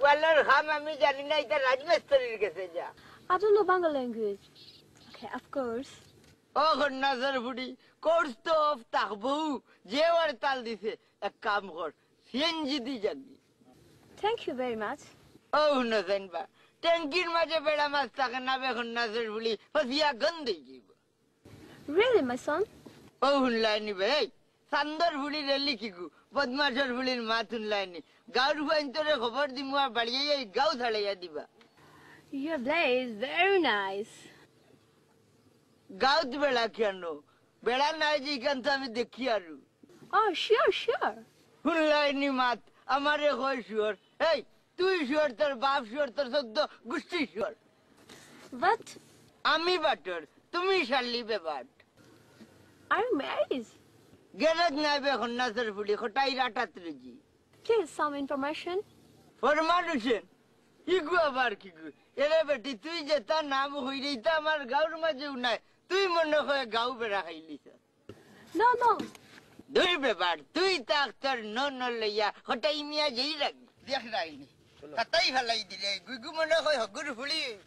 ওয়ালার হাম আমি জানি না এটা রাজমিস্ত্রির কাছে যা I don't know Bengal language. Okay, of course. ও নাজার বুড়ি কোর্স তো অফ তাকবু যে ওর তাল দিছে এক কাম কর সিএনজি দি যাবি Thank you very much. ও নজেন বা ট্যাঙ্কির মাঝে বেড়া মাছ থাকে না বেখন নাজার বুড়ি হসিয়া গন্ধে জীব Really, my son? ও হুন লাইনি ভাই সান্দর ফুলির এলি কিকু বদমাসর ভুলির মা তুনলাইনি গাঁর ভাইন্তরে খবর দিমু আর বাড়িয়ে গাউ থাড়াইয়া দিবা Your play very nice nice. বেলা বেড়া কেন বেলা নাই যে এখান তো আমি দেখি আর Oh, শিওর sure. শুনলাইনি মাত আমারে হয় শিওর এই তুই শিওর তোর বাপ শিওর তোর সদ্য গুষ্টি শিওর বাট আমি বাটর তুমি শালি বেবাট I married. Gerag naibe khonnasar pudi khotai ratatriji. Please, some information. Formation? Igu abar kigu. Ere beti tui jeta naam huiri ta amar gaur maje unai. Tui monne khoye gau bera khaili sa. No, no. Doi bebar, tui takhtar no no leya khotai miya jei ragi. Dekh raini. Katai halai dile. Gugu monne khoye hogur phuli